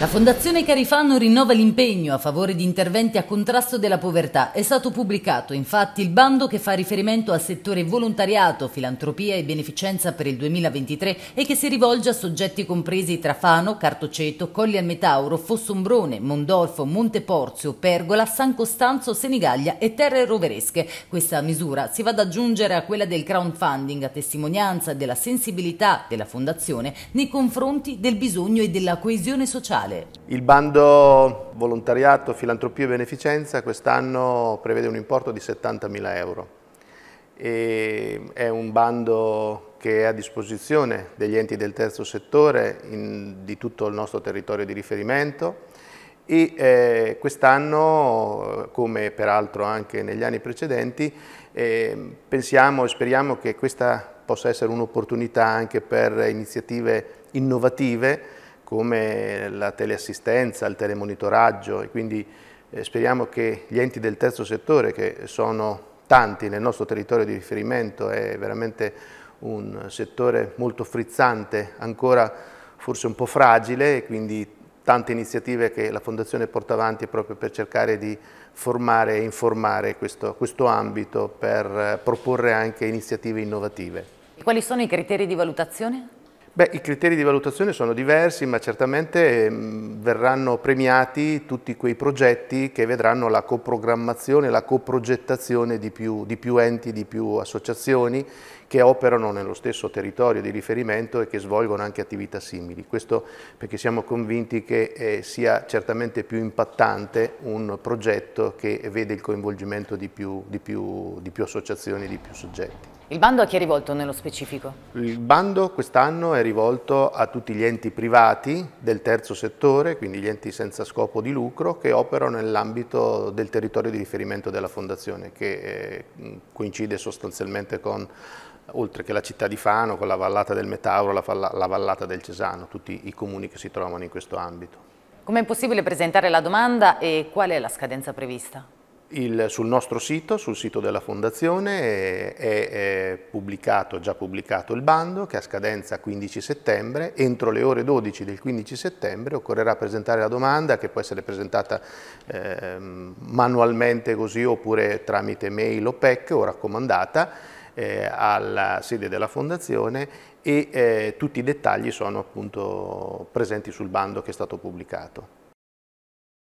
La Fondazione Carifano rinnova l'impegno a favore di interventi a contrasto della povertà. È stato pubblicato infatti il bando che fa riferimento al settore volontariato, filantropia e beneficenza per il 2023 e che si rivolge a soggetti compresi tra Fano, Cartoceto, Colli al Metauro, Fossombrone, Mondolfo, Monteporzio, Pergola, San Costanzo, Senigallia e Terre Roveresche. Questa misura si va ad aggiungere a quella del crowdfunding a testimonianza della sensibilità della Fondazione nei confronti del bisogno e della coesione sociale sociale. Il bando volontariato, filantropia e beneficenza quest'anno prevede un importo di 70.000 euro. E è un bando che è a disposizione degli enti del terzo settore in, di tutto il nostro territorio di riferimento e eh, quest'anno, come peraltro anche negli anni precedenti, eh, pensiamo e speriamo che questa possa essere un'opportunità anche per iniziative innovative come la teleassistenza, il telemonitoraggio e quindi eh, speriamo che gli enti del terzo settore che sono tanti nel nostro territorio di riferimento è veramente un settore molto frizzante, ancora forse un po' fragile e quindi tante iniziative che la Fondazione porta avanti proprio per cercare di formare e informare questo, questo ambito per proporre anche iniziative innovative. Quali sono i criteri di valutazione? Beh, i criteri di valutazione sono diversi, ma certamente ehm, verranno premiati tutti quei progetti che vedranno la coprogrammazione, la coprogettazione di più, di più enti, di più associazioni che operano nello stesso territorio di riferimento e che svolgono anche attività simili. Questo perché siamo convinti che eh, sia certamente più impattante un progetto che vede il coinvolgimento di più, di più, di più associazioni, di più soggetti. Il bando a chi è rivolto nello specifico? Il bando quest'anno è rivolto a tutti gli enti privati del terzo settore, quindi gli enti senza scopo di lucro, che operano nell'ambito del territorio di riferimento della Fondazione, che eh, coincide sostanzialmente con oltre che la città di Fano, con la vallata del Metauro, la, la vallata del Cesano, tutti i comuni che si trovano in questo ambito. Com'è possibile presentare la domanda e qual è la scadenza prevista? Il, sul nostro sito, sul sito della Fondazione, è, è pubblicato, già pubblicato il bando che ha scadenza 15 settembre. Entro le ore 12 del 15 settembre occorrerà presentare la domanda che può essere presentata eh, manualmente così oppure tramite mail o PEC o raccomandata eh, alla sede della Fondazione e eh, tutti i dettagli sono appunto presenti sul bando che è stato pubblicato.